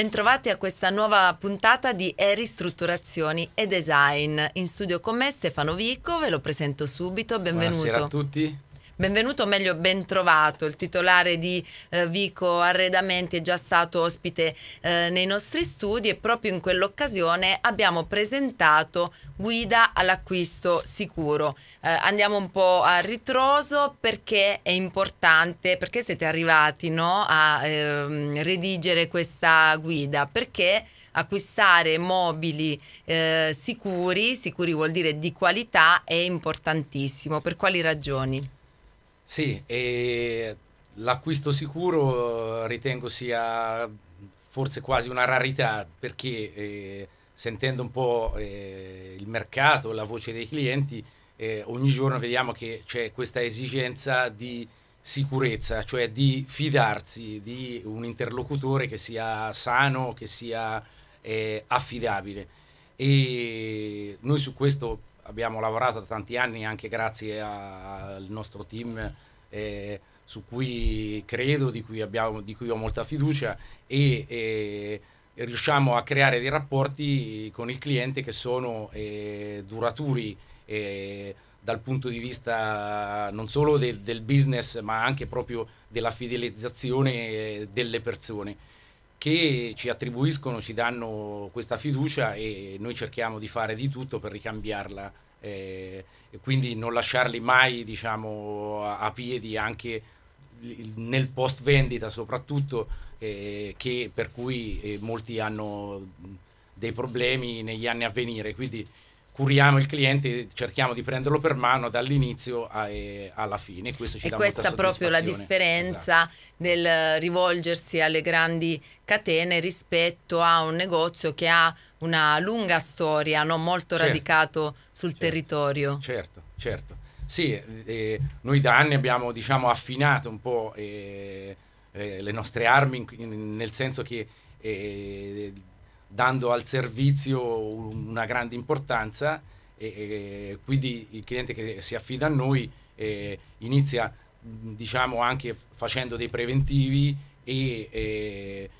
Bentrovati a questa nuova puntata di E-Ristrutturazioni e Design. In studio con me Stefano Vico, ve lo presento subito, benvenuto. Buonasera a tutti. Benvenuto, o meglio bentrovato, il titolare di eh, Vico Arredamenti è già stato ospite eh, nei nostri studi e proprio in quell'occasione abbiamo presentato Guida all'acquisto sicuro. Eh, andiamo un po' a ritroso perché è importante, perché siete arrivati no, a ehm, redigere questa guida, perché acquistare mobili eh, sicuri, sicuri vuol dire di qualità, è importantissimo. Per quali ragioni? Sì, e l'acquisto sicuro ritengo sia forse quasi una rarità perché eh, sentendo un po' eh, il mercato, la voce dei clienti, eh, ogni giorno vediamo che c'è questa esigenza di sicurezza, cioè di fidarsi di un interlocutore che sia sano, che sia eh, affidabile. E noi su questo abbiamo lavorato da tanti anni anche grazie a, al nostro team eh, su cui credo, di cui, abbiamo, di cui ho molta fiducia e, e, riusciamo a creare dei rapporti con il cliente che sono eh, duraturi eh, dal punto di vista non solo de, del business ma anche proprio della fidelizzazione eh, delle persone che ci attribuiscono, ci danno questa fiducia e noi cerchiamo di fare di tutto per ricambiarla eh, e quindi non lasciarli mai diciamo, a piedi anche nel post vendita soprattutto eh, che, per cui eh, molti hanno dei problemi negli anni a venire quindi curiamo il cliente, cerchiamo di prenderlo per mano dall'inizio a, e alla fine. Questo ci e dà questa è proprio la differenza esatto. del rivolgersi alle grandi catene rispetto a un negozio che ha una lunga storia, non molto certo. radicato sul certo. territorio. Certo, certo. Sì, eh, eh, noi da anni abbiamo diciamo, affinato un po' eh, eh, le nostre armi in, nel senso che eh, dando al servizio una grande importanza e, e quindi il cliente che si affida a noi eh, inizia diciamo anche facendo dei preventivi e, e,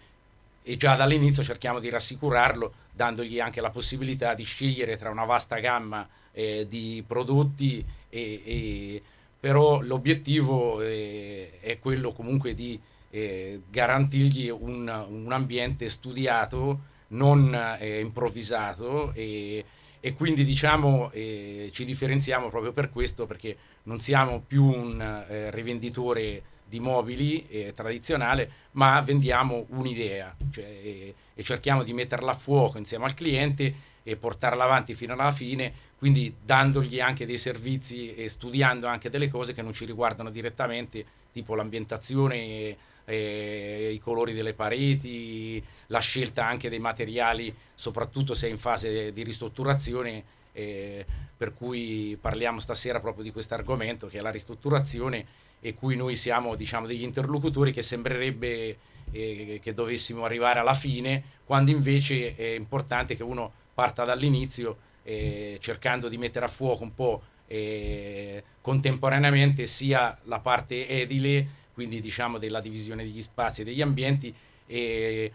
e già dall'inizio cerchiamo di rassicurarlo dandogli anche la possibilità di scegliere tra una vasta gamma eh, di prodotti e, e però l'obiettivo eh, è quello comunque di eh, garantirgli un, un ambiente studiato non eh, improvvisato e, e, quindi diciamo eh, ci differenziamo proprio per questo perché non siamo più un eh, rivenditore di mobili eh, tradizionale ma vendiamo un'idea cioè, e, e cerchiamo di metterla a fuoco insieme al cliente e portarla avanti fino alla fine, quindi dandogli anche dei servizi e studiando anche delle cose che non ci riguardano direttamente, tipo l'ambientazione eh, i colori delle pareti, la scelta anche dei materiali, soprattutto se è in fase di ristrutturazione, eh, per cui parliamo stasera proprio di questo argomento che è la ristrutturazione e cui noi siamo diciamo, degli interlocutori che sembrerebbe eh, che dovessimo arrivare alla fine, quando invece è importante che uno parta dall'inizio eh, cercando di mettere a fuoco un po' eh, contemporaneamente sia la parte edile quindi diciamo della divisione degli spazi e degli ambienti e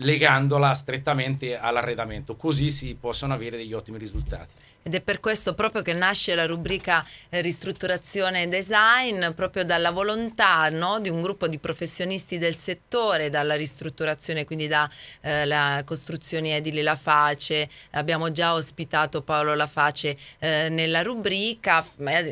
legandola strettamente all'arredamento, così si possono avere degli ottimi risultati. Ed è per questo proprio che nasce la rubrica eh, ristrutturazione e design, proprio dalla volontà no, di un gruppo di professionisti del settore, dalla ristrutturazione, quindi dalla eh, costruzione edile La Face, abbiamo già ospitato Paolo La Face eh, nella rubrica,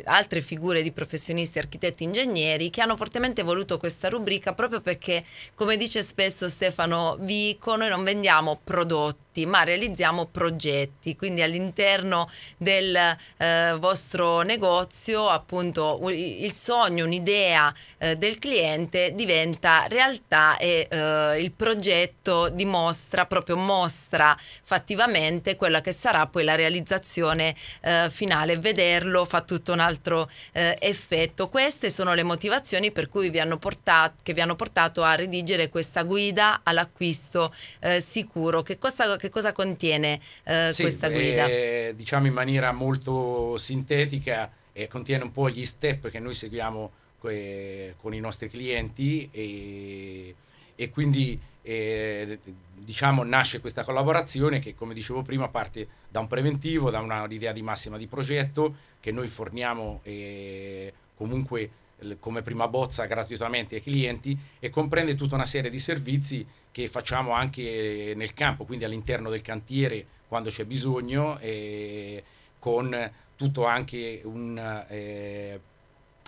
altre figure di professionisti, architetti, ingegneri che hanno fortemente voluto questa rubrica proprio perché, come dice spesso Stefano Vico, ricco, noi non vendiamo prodotti prodotti, ma realizziamo progetti, quindi all'interno del eh, vostro negozio appunto il sogno, un'idea eh, del cliente diventa realtà e eh, il progetto dimostra, proprio mostra fattivamente quella che sarà poi la realizzazione eh, finale, vederlo fa tutto un altro eh, effetto. Queste sono le motivazioni per cui vi hanno portato, che vi hanno portato a redigere questa guida all'acquisto eh, sicuro che, costa, che che cosa contiene eh, sì, questa eh, guida? Eh, diciamo in maniera molto sintetica, eh, contiene un po' gli step che noi seguiamo que- con i nostri clienti e, e quindi eh, diciamo nasce questa collaborazione che come dicevo prima parte da un preventivo, da un'idea di massima di progetto che noi forniamo eh, comunque come prima bozza gratuitamente ai clienti e comprende tutta una serie di servizi che facciamo anche nel campo, quindi all'interno del cantiere quando c'è bisogno, eh, con tutto anche un eh,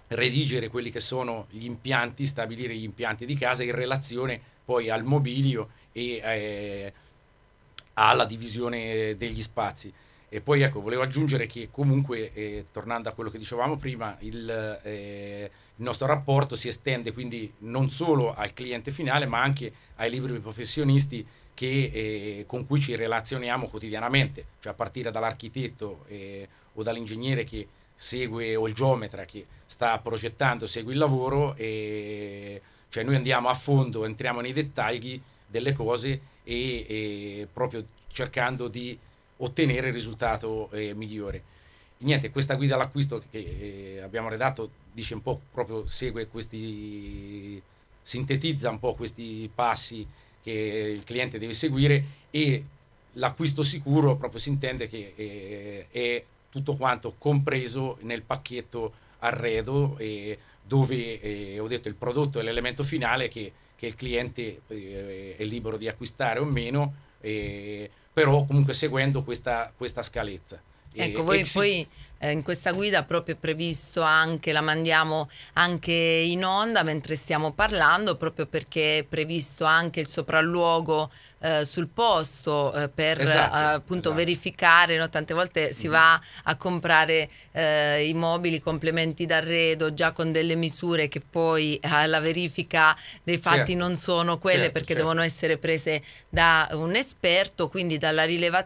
redigere quelli che sono gli impianti, stabilire gli impianti di casa in relazione poi al mobilio e eh, alla divisione degli spazi. E poi ecco, volevo aggiungere che comunque, eh, tornando a quello che dicevamo prima, il, eh, il, nostro rapporto si estende quindi non solo al cliente finale, ma anche ai liberi professionisti che, eh, con cui ci relazioniamo quotidianamente, cioè a partire dall'architetto eh, o dall'ingegnere che segue o il geometra che sta progettando, segue il lavoro, e, cioè noi andiamo a fondo, entriamo nei dettagli delle cose e, e proprio cercando di ottenere il risultato eh, migliore. Niente, questa guida all'acquisto che eh, abbiamo redatto dice un po' proprio segue questi, sintetizza un po' questi passi che il cliente deve seguire e l'acquisto sicuro proprio si intende che eh, è tutto quanto compreso nel pacchetto arredo eh, dove eh, ho detto il prodotto è l'elemento finale che, che il cliente eh, è libero di acquistare o meno eh, però comunque seguendo questa, questa scalezza. Ecco, e, voi e poi eh, in questa guida proprio è previsto anche, la mandiamo anche in onda mentre stiamo parlando, proprio perché è previsto anche il sopralluogo eh, sul posto eh, per esatto, eh, appunto esatto. verificare, no? tante volte si mm. va a comprare eh, i mobili, complementi d'arredo già con delle misure che poi eh, alla verifica dei fatti certo. non sono quelle certo, perché certo. devono essere prese da un esperto, quindi dalla rilevazione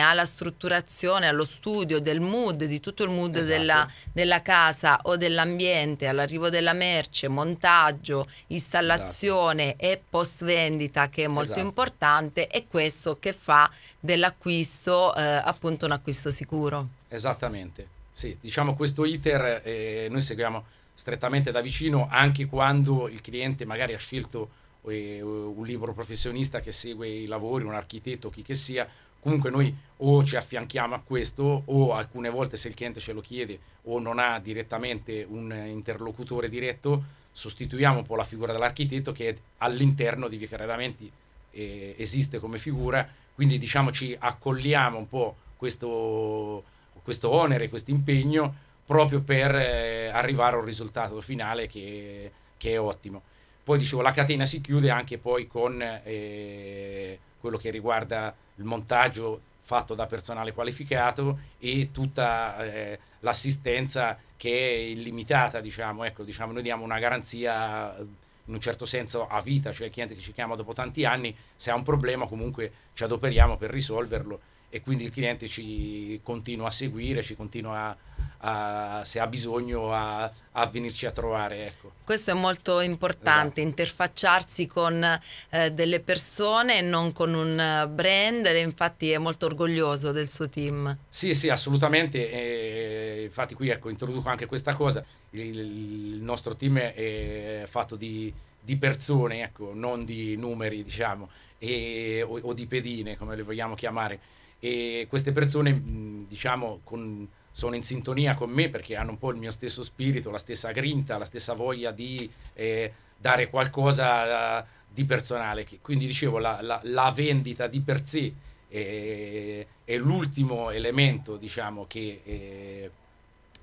alla strutturazione, allo studio del mood di tutto tutto il mood esatto. della, della, casa o dell'ambiente, all'arrivo della merce, montaggio, installazione esatto. e post vendita che è molto esatto. importante è questo che fa dell'acquisto eh, appunto un acquisto sicuro. Esattamente, sì, diciamo questo iter eh, noi seguiamo strettamente da vicino anche quando il cliente magari ha scelto eh, un libro professionista che segue i lavori, un architetto, chi che sia, comunque noi o ci affianchiamo a questo o alcune volte se il cliente ce lo chiede o non ha direttamente un interlocutore diretto sostituiamo un po' la figura dell'architetto che all'interno di Via Carredamenti eh, esiste come figura quindi diciamo ci accogliamo un po' questo, questo onere, questo impegno proprio per eh, arrivare a un risultato finale che, che, è ottimo. Poi dicevo la catena si chiude anche poi con eh, quello che riguarda il montaggio fatto da personale qualificato e tutta eh, l'assistenza che è illimitata, diciamo, ecco, diciamo, noi diamo una garanzia in un certo senso a vita, cioè il cliente che ci chiama dopo tanti anni, se ha un problema comunque ci adoperiamo per risolverlo e quindi il cliente ci continua a seguire, ci continua a, a, se ha bisogno a, a, venirci a trovare. Ecco. Questo è molto importante, esatto. interfacciarsi con eh, delle persone e non con un eh, brand, infatti è molto orgoglioso del suo team. Sì, sì, assolutamente, e, infatti qui ecco, introduco anche questa cosa, il, il nostro team è fatto di, di persone, ecco, non di numeri diciamo, e, o, o, di pedine come le vogliamo chiamare. E queste persone, diciamo, con, sono in sintonia con me perché hanno un po' il mio stesso spirito, la stessa grinta, la stessa voglia di eh, dare qualcosa eh, di personale. Quindi dicevo, la, la, la vendita di per sé è, eh, è l'ultimo elemento diciamo, che, eh,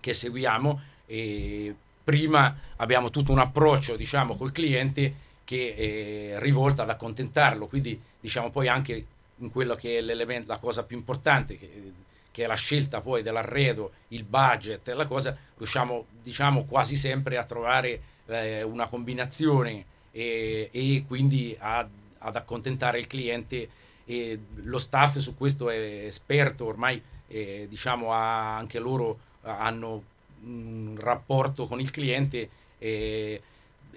che seguiamo. E prima abbiamo tutto un approccio diciamo, col cliente che è eh, rivolta ad accontentarlo, quindi diciamo poi anche in quello che è l'elemento, la cosa più importante. Che, che è la scelta poi dell'arredo, il budget e la cosa, riusciamo diciamo quasi sempre a trovare eh, una combinazione e, e quindi a, ad accontentare il cliente e lo staff su questo è esperto, ormai eh, diciamo anche loro hanno un rapporto con il cliente e, eh,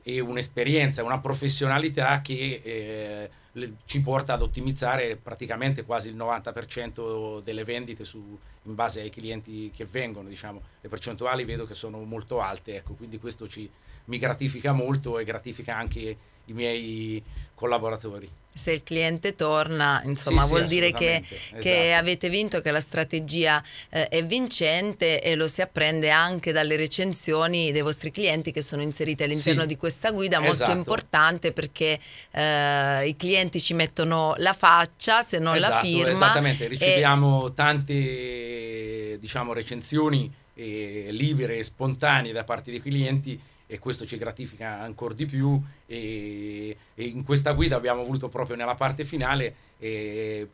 e un'esperienza, una professionalità che eh, le, ci porta ad ottimizzare praticamente quasi il 90% delle vendite su, in base ai clienti che vengono. Diciamo. Le percentuali vedo che sono molto alte, ecco, quindi questo ci, mi gratifica molto e gratifica anche i miei collaboratori. Se il cliente torna, insomma, sì, vuol dire che, esatto. che, avete vinto, che la strategia eh, è vincente e lo si apprende anche dalle recensioni dei vostri clienti che sono inserite all'interno sì, di questa guida, molto esatto. importante perché eh, i clienti ci mettono la faccia, se non esatto, la firma. Esattamente, riceviamo e... tante diciamo, recensioni eh, libere e spontanee da parte dei clienti e questo ci gratifica ancora di più e, e in questa guida abbiamo voluto proprio nella parte finale eh,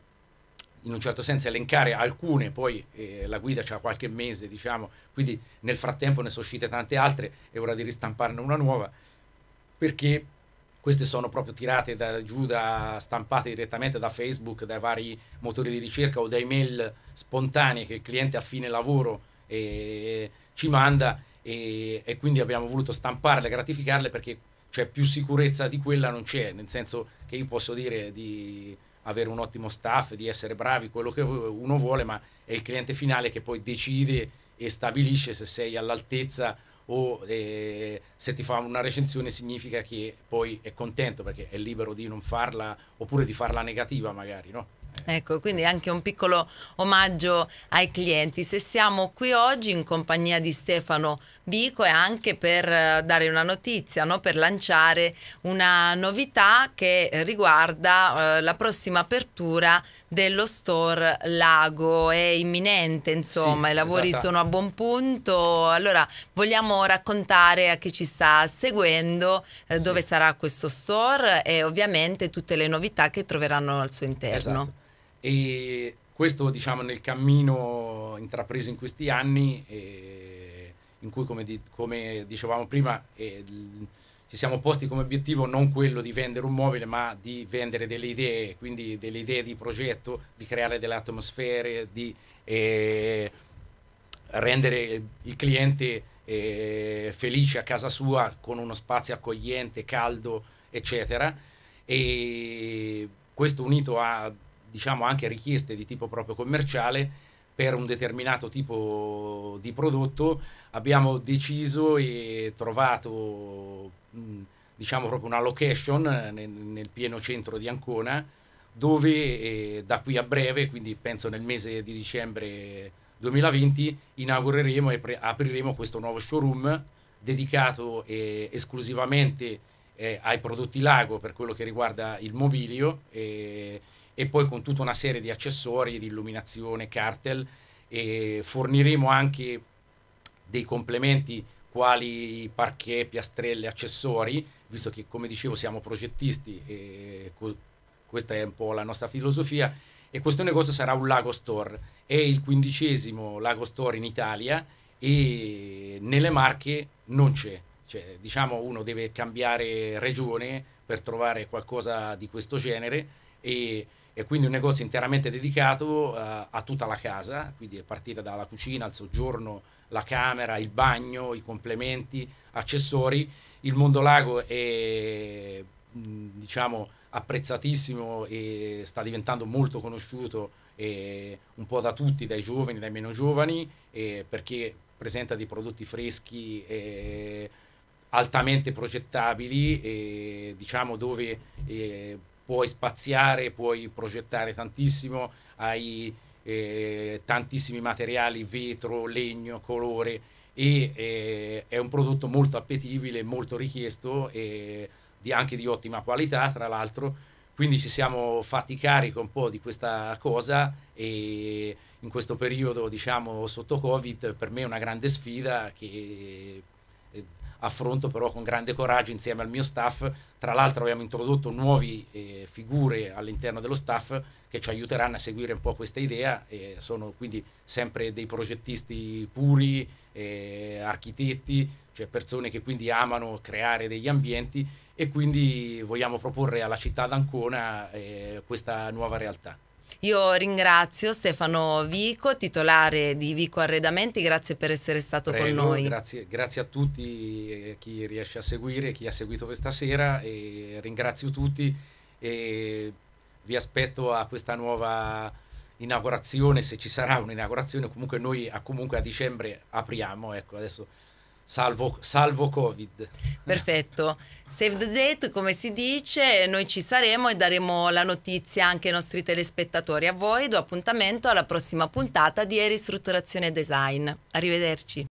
in un certo senso elencare alcune, poi eh, la guida c'ha qualche mese, diciamo, quindi nel frattempo ne sono uscite tante altre, è ora di ristamparne una nuova, perché queste sono proprio tirate da, giù, da, stampate direttamente da Facebook, dai vari motori di ricerca o da email spontanee che il cliente a fine lavoro eh, ci manda e, e quindi abbiamo voluto stamparle, gratificarle perché cioè più sicurezza di quella non c'è, nel senso che io posso dire di avere un ottimo staff, di essere bravi, quello che uno vuole, ma è il cliente finale che poi decide e stabilisce se sei all'altezza o eh, se ti fa una recensione significa che poi è contento perché è libero di non farla oppure di farla negativa magari, no? Ecco, quindi anche un piccolo omaggio ai clienti. Se siamo qui oggi in compagnia di Stefano Vico è anche per eh, dare una notizia, no? per lanciare una novità che riguarda eh, la prossima apertura dello store Lago è imminente, insomma, sì, i lavori esatto. sono a buon punto. Allora, vogliamo raccontare a chi ci sta seguendo eh, sì. dove sarà questo store e ovviamente tutte le novità che troveranno al suo interno. Esatto. E questo diciamo nel cammino intrapreso in questi anni, eh, in cui come, di, come dicevamo prima, eh, ci siamo posti come obiettivo non quello di vendere un mobile, ma di vendere delle idee, quindi delle idee di progetto, di creare delle atmosfere, di eh, rendere il cliente eh, felice a casa sua con uno spazio accogliente, caldo, eccetera. E questo unito a diciamo anche richieste di tipo proprio commerciale per un determinato tipo di prodotto, abbiamo deciso e trovato mm, diciamo proprio una location nel, nel pieno centro di Ancona dove eh, da qui a breve, quindi penso nel mese di dicembre 2020, inaugureremo e pre- apriremo questo nuovo showroom dedicato eh, esclusivamente eh, ai prodotti lago per quello che riguarda il mobilio. Eh, e poi con tutta una serie di accessori, di illuminazione, cartel e forniremo anche dei complementi quali parquet, piastrelle, accessori, visto che come dicevo siamo progettisti e co- questa è un po' la nostra filosofia e questo negozio sarà un Lago Store, è il quindicesimo Lago Store in Italia e nelle Marche non c'è, cioè, diciamo uno deve cambiare regione per trovare qualcosa di questo genere e e quindi un negozio interamente dedicato uh, a tutta la casa, quindi a partire dalla cucina, al soggiorno, la camera, il bagno, i complementi, accessori. Il Mondolago è diciamo apprezzatissimo e sta diventando molto conosciuto eh, un po' da tutti, dai giovani, dai meno giovani, eh, perché presenta dei prodotti freschi. Eh, altamente progettabili, diciamo dove eh, puoi spaziare, puoi progettare tantissimo, hai eh, tantissimi materiali, vetro, legno, colore e eh, è un prodotto molto appetibile, molto richiesto e di, anche di ottima qualità, tra l'altro. Quindi ci siamo fatti carico un po' di questa cosa e in questo periodo, diciamo, sotto Covid, per me è una grande sfida che affronto però con grande coraggio insieme al mio staff. Tra l'altro abbiamo introdotto nuove eh, figure all'interno dello staff che ci aiuteranno a seguire un po' questa idea e sono quindi sempre dei progettisti puri, eh, architetti, cioè persone che quindi amano creare degli ambienti e quindi vogliamo proporre alla città d'Ancona eh, questa nuova realtà. Io ringrazio Stefano Vico, titolare di Vico Arredamenti, grazie per essere stato Prego, con noi. Grazie, grazie, a tutti, eh, chi riesce a seguire, chi ha seguito questa sera e ringrazio tutti e vi aspetto a questa nuova inaugurazione, se ci sarà un'inaugurazione, comunque noi a, comunque a dicembre apriamo, ecco adesso Salvo, salvo, Covid. Perfetto. Save the date, come si dice, noi ci saremo e daremo la notizia anche ai nostri telespettatori. A voi do appuntamento alla prossima puntata di Ristrutturazione Design. Arrivederci.